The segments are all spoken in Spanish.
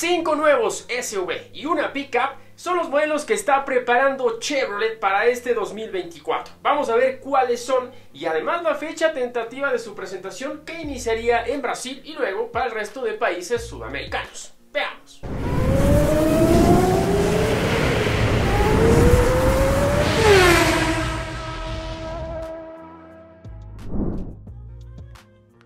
Cinco nuevos SUV y una pickup son los modelos que está preparando Chevrolet para este 2024. Vamos a ver cuáles son y además la fecha tentativa de su presentación que iniciaría en Brasil y luego para el resto de países sudamericanos. Veamos.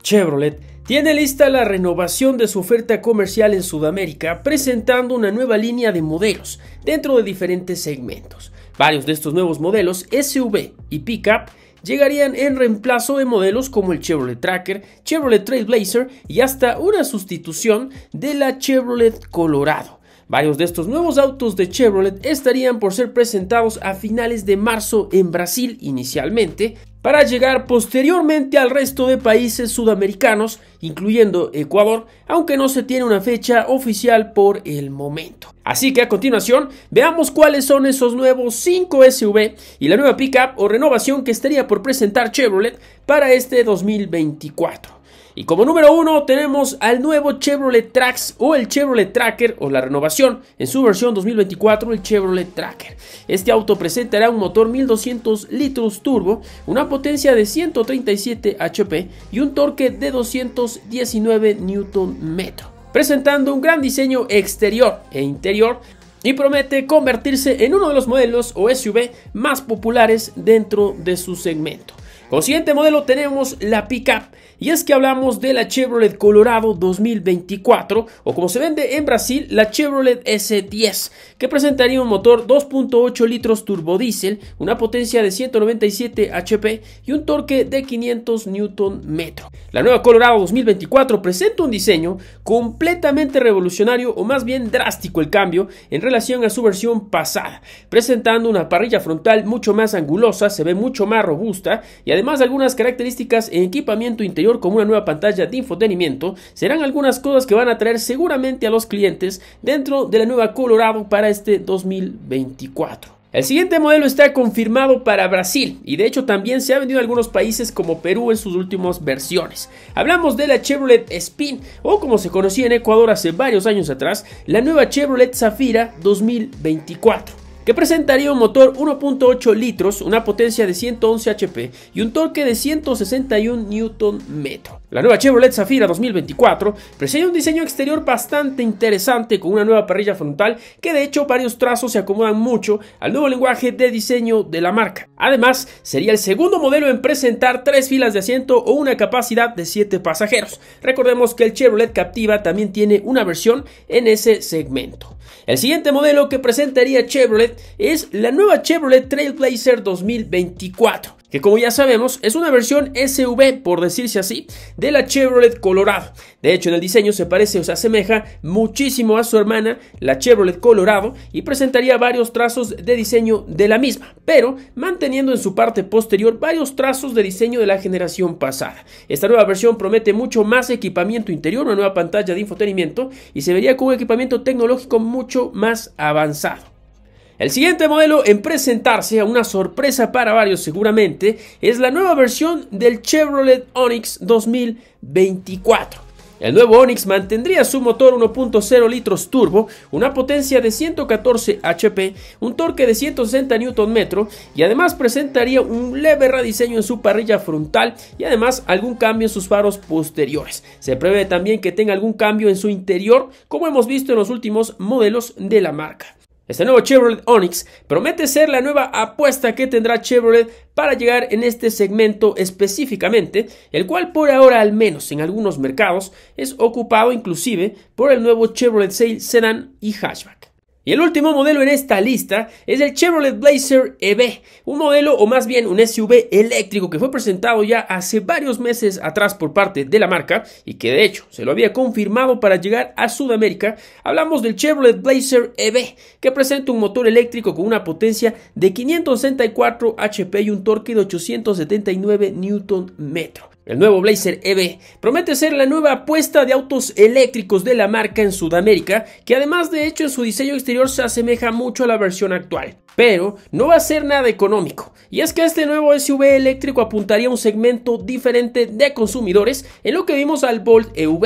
Chevrolet tiene lista la renovación de su oferta comercial en Sudamérica, presentando una nueva línea de modelos dentro de diferentes segmentos. Varios de estos nuevos modelos, SUV y Pickup, llegarían en reemplazo de modelos como el Chevrolet Tracker, Chevrolet Trailblazer y hasta una sustitución de la Chevrolet Colorado. Varios de estos nuevos autos de Chevrolet estarían por ser presentados a finales de marzo en Brasil inicialmente, para llegar posteriormente al resto de países sudamericanos, incluyendo Ecuador, aunque no se tiene una fecha oficial por el momento. Así que a continuación, veamos cuáles son esos nuevos 5 SUV y la nueva pickup o renovación que estaría por presentar Chevrolet para este 2024. Y como número uno tenemos al nuevo Chevrolet Trax o el Chevrolet Tracker o la renovación en su versión 2024, el Chevrolet Tracker. Este auto presentará un motor 1200 litros turbo, una potencia de 137 HP y un torque de 219 Nm. Presentando un gran diseño exterior e interior y promete convertirse en uno de los modelos o SUV más populares dentro de su segmento. Con siguiente modelo tenemos la pickup y es que hablamos de la Chevrolet Colorado 2024 o como se vende en Brasil la Chevrolet S10 que presentaría un motor 2.8 litros turbodiesel, una potencia de 197 HP y un torque de 500 Nm. La nueva Colorado 2024 presenta un diseño completamente revolucionario o más bien drástico el cambio en relación a su versión pasada, presentando una parrilla frontal mucho más angulosa, se ve mucho más robusta y además de algunas características en equipamiento interior como una nueva pantalla de infotenimiento, serán algunas cosas que van a traer seguramente a los clientes dentro de la nueva Colorado para este 2024. El siguiente modelo está confirmado para Brasil y de hecho también se ha vendido en algunos países como Perú en sus últimas versiones. Hablamos de la Chevrolet Spin o como se conocía en Ecuador hace varios años atrás, la nueva Chevrolet Zafira 2024 que presentaría un motor 1.8 litros, una potencia de 111 HP y un torque de 161 Nm. La nueva Chevrolet Zafira 2024 presenta un diseño exterior bastante interesante con una nueva parrilla frontal que de hecho varios trazos se acomodan mucho al nuevo lenguaje de diseño de la marca. Además, sería el segundo modelo en presentar tres filas de asiento o una capacidad de 7 pasajeros. Recordemos que el Chevrolet Captiva también tiene una versión en ese segmento. El siguiente modelo que presentaría Chevrolet es la nueva Chevrolet Trailblazer 2024 que como ya sabemos es una versión SV, por decirse así, de la Chevrolet Colorado. De hecho, en el diseño se parece o se asemeja muchísimo a su hermana, la Chevrolet Colorado, y presentaría varios trazos de diseño de la misma, pero manteniendo en su parte posterior varios trazos de diseño de la generación pasada. Esta nueva versión promete mucho más equipamiento interior, una nueva pantalla de infotenimiento y se vería con un equipamiento tecnológico mucho más avanzado. El siguiente modelo en presentarse, a una sorpresa para varios seguramente, es la nueva versión del Chevrolet Onix 2024. El nuevo Onix mantendría su motor 1.0 litros turbo, una potencia de 114 HP, un torque de 160 Nm y además presentaría un leve rediseño en su parrilla frontal y además algún cambio en sus faros posteriores. Se prevé también que tenga algún cambio en su interior, como hemos visto en los últimos modelos de la marca. Este nuevo Chevrolet Onix promete ser la nueva apuesta que tendrá Chevrolet para llegar en este segmento específicamente, el cual por ahora al menos en algunos mercados es ocupado inclusive por el nuevo Chevrolet Sail Sedan y Hatchback. Y el último modelo en esta lista es el Chevrolet Blazer EV, un modelo o más bien un SUV eléctrico que fue presentado ya hace varios meses atrás por parte de la marca y que de hecho se lo había confirmado para llegar a Sudamérica. Hablamos del Chevrolet Blazer EV, que presenta un motor eléctrico con una potencia de 564 HP y un torque de 879 Nm. El nuevo Blazer EV promete ser la nueva apuesta de autos eléctricos de la marca en Sudamérica, que además de hecho en su diseño exterior se asemeja mucho a la versión actual. Pero no va a ser nada económico, y es que este nuevo SUV eléctrico apuntaría a un segmento diferente de consumidores en lo que vimos al Bolt EV.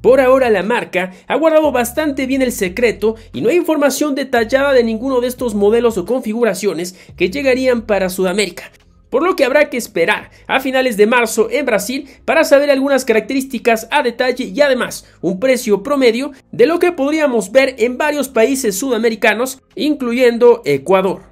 Por ahora la marca ha guardado bastante bien el secreto y no hay información detallada de ninguno de estos modelos o configuraciones que llegarían para Sudamérica, por lo que habrá que esperar a finales de marzo en Brasil para saber algunas características a detalle y además un precio promedio de lo que podríamos ver en varios países sudamericanos, incluyendo Ecuador.